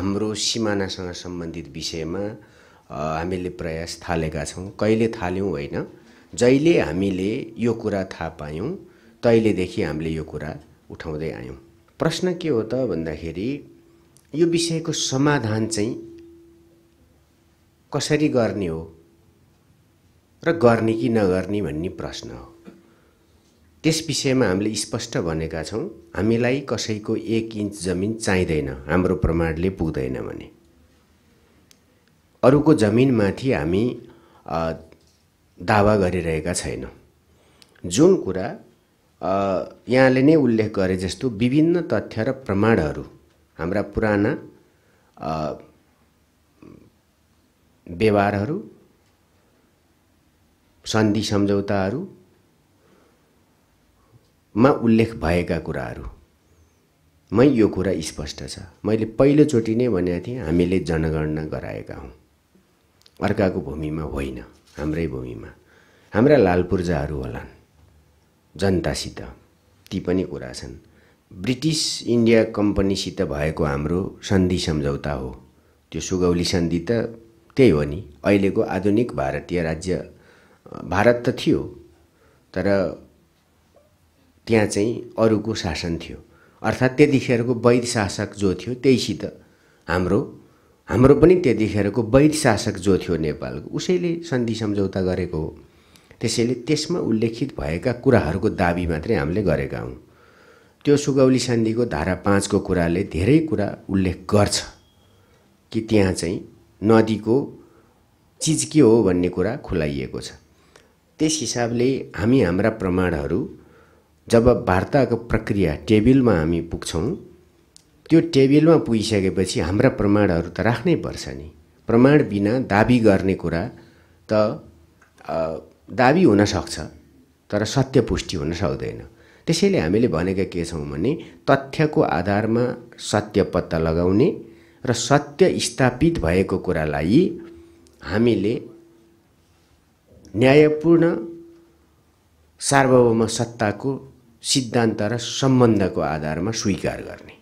हाम्रो सिमानासँग सम्बन्धित विषयमा हामीले प्रयास थालेका छौँ कहिले थाल्यौँ होइन जहिले हामीले यो कुरा थाहा पायौँ तहिलेदेखि हामीले यो कुरा उठाउँदै आयौँ प्रश्न के हो त भन्दाखेरि यो विषयको समाधान चाहिँ कसरी गर्ने हो र गर्ने कि नगर्ने भन्ने प्रश्न हो त्यस विषयमा हामीले स्पष्ट भनेका छौँ हामीलाई कसैको एक इन्च जमिन चाहिँदैन हाम्रो प्रमाणले पुग्दैन भने अरूको जमिनमाथि हामी दावा गरिरहेका छैनौँ जुन कुरा यहाँले नै उल्लेख गरे जस्तो विभिन्न तथ्य र प्रमाणहरू हाम्रा पुराना व्यवहारहरू सन्धि सम्झौताहरू मा उल्लेख भएका कुराहरूमै यो कुरा स्पष्ट छ मैले पहिलोचोटि नै भनेको थिएँ हामीले जनगणना गराएका हौँ अर्काको भूमिमा होइन हाम्रै भूमिमा हाम्रा लालपूर्जाहरू होलान् जनतासित ती पनि कुरा छन् ब्रिटिस इन्डिया कम्पनीसित भएको हाम्रो सन्धि सम्झौता हो त्यो सुगौली सन्धि त त्यही हो नि अहिलेको आधुनिक भारतीय राज्य भारत त थियो तर त्यहाँ चाहिँ अरूको शासन थियो अर्थात् त्यतिखेरको वैध शासक जो थियो त्यहीसित हाम्रो हाम्रो पनि त्यतिखेरको वैध शासक जो थियो नेपालको उसैले सन्धि सम्झौता गरेको हो त्यसैले त्यसमा उल्लेखित भएका कुराहरूको दाबी मात्रै हामीले गरेका हौँ त्यो सुगौली सन्धिको धारा पाँचको कुराले धेरै कुरा उल्लेख गर्छ कि त्यहाँ चाहिँ नदीको चिज के हो भन्ने कुरा खुलाइएको छ त्यस हिसाबले हामी हाम्रा प्रमाणहरू जब वार्ताको प्रक्रिया टेबिलमा हामी पुग्छौँ त्यो टेबिलमा पुगिसकेपछि हाम्रा प्रमाणहरू त राख्नै पर्छ नि प्रमाण बिना दाबी गर्ने कुरा त दाबी हुनसक्छ तर सत्य पुष्टि हुन सक्दैन त्यसैले हामीले भनेका के छौँ भने तथ्यको आधारमा सत्य पत्ता लगाउने र सत्य स्थापित भएको कुरालाई हामीले न्यायपूर्ण सार्वभौम सत्ताको सिद्धान्त र सम्बन्धको आधारमा स्वीकार गर्ने